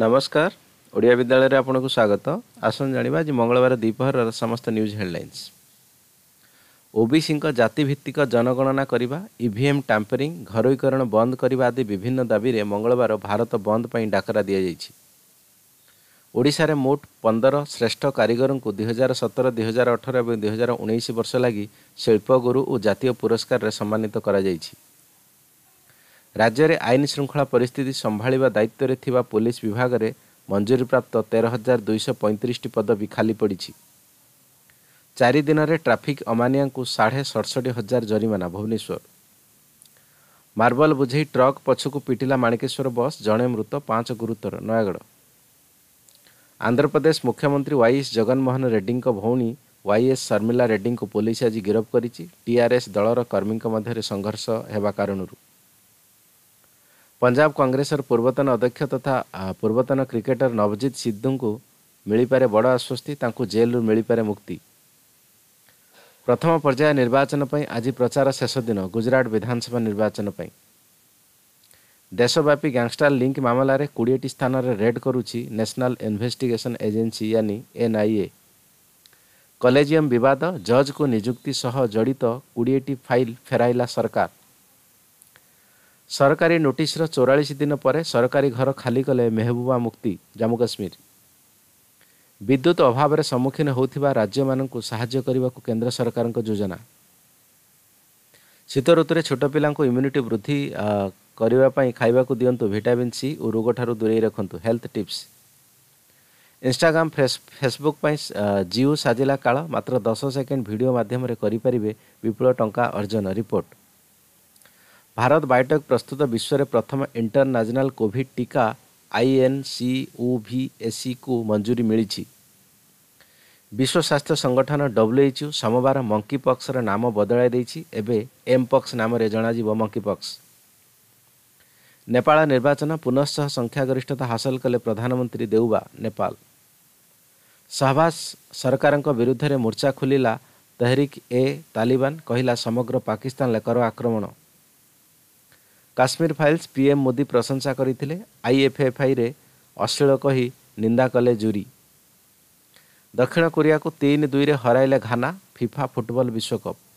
ନମସ୍କାର ଓଡ଼ିଆ ବିଦ୍ୟାଳୟରେ ଆପଣଙ୍କୁ ସ୍ୱାଗତ ଆସନ୍ତୁ ଜାଣିବା ଆଜି ମଙ୍ଗଳବାର ଦ୍ୱିପହରର ସମସ୍ତ ନ୍ୟୁଜ୍ ହେଡ଼ଲାଇନ୍ସ ଓବିସିଙ୍କ ଜାତିଭିତ୍ତିକ ଜନଗଣନା କରିବା ଇଭିଏମ୍ ଟାମ୍ପରିଂ ଘରୋଇକରଣ ବନ୍ଦ କରିବା ଆଦି ବିଭିନ୍ନ ଦାବିରେ ମଙ୍ଗଳବାର ଭାରତ ବନ୍ଦ ପାଇଁ ଡାକରା ଦିଆଯାଇଛି ଓଡ଼ିଶାରେ ମୋଟ ପନ୍ଦର ଶ୍ରେଷ୍ଠ କାରିଗରଙ୍କୁ ଦୁଇହଜାର ସତର ଦୁଇହଜାର ଅଠର ଏବଂ ଦୁଇହଜାର ଉଣେଇଶ ବର୍ଷ ଲାଗି ଶିଳ୍ପଗୁରୁ ଓ ଜାତୀୟ ପୁରସ୍କାରରେ ସମ୍ମାନିତ କରାଯାଇଛି राज्य राज्यले आइन शृङ्खला परिस्थिति सम्भावित दायित्वले पलिस विभागले मञ्जुरीप्राप्त तेह्र हजार दुईश पैँतिस पदवी खालि परि चारिदिन ट्राफिक अमाया साढे सडसटी हजार जरिमाना भुवनेश्वर मार्बल बुझै ट्रक पछकु पिटिला माणिकेश्वर बस जे मृत पांच गुरुतर नयगढ आंध्र प्रदेश मुख्यमंत्री वाईएस जगनमोहन ड् भौणी वाईएस शर्मिला रेड्डी रेड्डीको पुलिस आज गिरफी इआरएस टीआरएस दलर कर्मी संघर्ष मध्यघर्ष ପଞ୍ଜାବ କଂଗ୍ରେସର ପୂର୍ବତନ ଅଧ୍ୟକ୍ଷ ତଥା ପୂର୍ବତନ କ୍ରିକେଟର ନବଜିତ ସିଦ୍ଧୁଙ୍କୁ ମିଳିପାରେ ବଡ଼ ଆଶ୍ୱସ୍ତି ତାଙ୍କୁ ଜେଲରୁ ମିଳିପାରେ ମୁକ୍ତି ପ୍ରଥମ ପର୍ଯ୍ୟାୟ ନିର୍ବାଚନ ପାଇଁ ଆଜି ପ୍ରଚାର ଶେଷ ଦିନ ଗୁଜରାଟ ବିଧାନସଭା ନିର୍ବାଚନ ପାଇଁ ଦେଶବ୍ୟାପୀ ଗ୍ୟାଙ୍ଗଷ୍ଟାର ଲିଙ୍କ୍ ମାମଲାରେ କୋଡ଼ିଏଟି ସ୍ଥାନରେ ରେଡ୍ କରୁଛି ନ୍ୟାସନାଲ୍ ଇନ୍ଭେଷ୍ଟିଗେସନ୍ ଏଜେନ୍ସି ୟାନି ଏନ୍ଆଇଏ କଲେଜିୟମ୍ ବିବାଦ ଜଜ୍ଙ୍କୁ ନିଯୁକ୍ତି ସହ ଜଡ଼ିତ କୋଡ଼ିଏଟି ଫାଇଲ୍ ଫେରାଇଲା ସରକାର ସରକାରୀ ନୋଟିସ୍ର ଚଉରାଳିଶ ଦିନ ପରେ ସରକାରୀ ଘର ଖାଲି କଲେ ମେହବୁବା ମୁକ୍ତି ଜାମ୍ମୁ କାଶ୍ମୀର ବିଦ୍ୟୁତ୍ ଅଭାବରେ ସମ୍ମୁଖୀନ ହେଉଥିବା ରାଜ୍ୟମାନଙ୍କୁ ସାହାଯ୍ୟ କରିବାକୁ କେନ୍ଦ୍ର ସରକାରଙ୍କ ଯୋଜନା ଶୀତ ଋତୁରେ ଛୋଟ ପିଲାଙ୍କୁ ଇମ୍ୟୁନିଟି ବୃଦ୍ଧି କରିବା ପାଇଁ ଖାଇବାକୁ ଦିଅନ୍ତୁ ଭିଟାମିନ୍ ସି ଓ ରୋଗଠାରୁ ଦୂରେଇ ରଖନ୍ତୁ ହେଲ୍ଥ ଟିପ୍ସ ଇନଷ୍ଟାଗ୍ରାମ ଫେସବୁକ୍ ପାଇଁ ଜିଓ ସାଜିଲା କାଳ ମାତ୍ର ଦଶ ସେକେଣ୍ଡ ଭିଡ଼ିଓ ମାଧ୍ୟମରେ କରିପାରିବେ ବିପୁଳ ଟଙ୍କା ଅର୍ଜନ ରିପୋର୍ଟ ଭାରତ ବାୟୋଟେକ୍ ପ୍ରସ୍ତୁତ ବିଶ୍ୱରେ ପ୍ରଥମ ଇଣ୍ଟରନ୍ୟାସନାଲ୍ କୋଭିଡ୍ ଟିକା ଆଇଏନ୍ସିଓଭିଏସ୍ସିକୁ ମଞ୍ଜୁରୀ ମିଳିଛି ବିଶ୍ୱ ସ୍ୱାସ୍ଥ୍ୟ ସଂଗଠନ ଡବ୍ଲ୍ୟୁଏଚ୍ୟୁ ସୋମବାର ମଙ୍କି ପକ୍ସର ନାମ ବଦଳାଇ ଦେଇଛି ଏବେ ଏମ୍ ପକ୍ସ ନାମରେ ଜଣାଯିବ ମଙ୍କି ପକ୍ସ ନେପାଳ ନିର୍ବାଚନ ପୁନଃଶ ସଂଖ୍ୟାଗରିଷ୍ଠତା ହାସଲ କଲେ ପ୍ରଧାନମନ୍ତ୍ରୀ ଦେଉବା ନେପାଳ ଶାହବାଜ ସରକାରଙ୍କ ବିରୁଦ୍ଧରେ ମୋର୍ଚ୍ଚା ଖୋଲିଲା ତେହରିକ୍ ଏ ତାଲିବାନ କହିଲା ସମଗ୍ର ପାକିସ୍ତାନ ଲେକର ଆକ୍ରମଣ କାଶ୍ମୀର ଫାଇଲ୍ସ ପିଏମ୍ ମୋଦି ପ୍ରଶଂସା କରିଥିଲେ ଆଇଏଫ୍ଏଫ୍ଆଇରେ ଅଶ୍ଳୀଳ କହି ନିନ୍ଦା କଲେ ଜୁରି ଦକ୍ଷିଣ କୋରିଆକୁ ତିନି ଦୁଇରେ ହରାଇଲେ ଘାନା ଫିଫା ଫୁଟବଲ୍ ବିଶ୍ୱକପ୍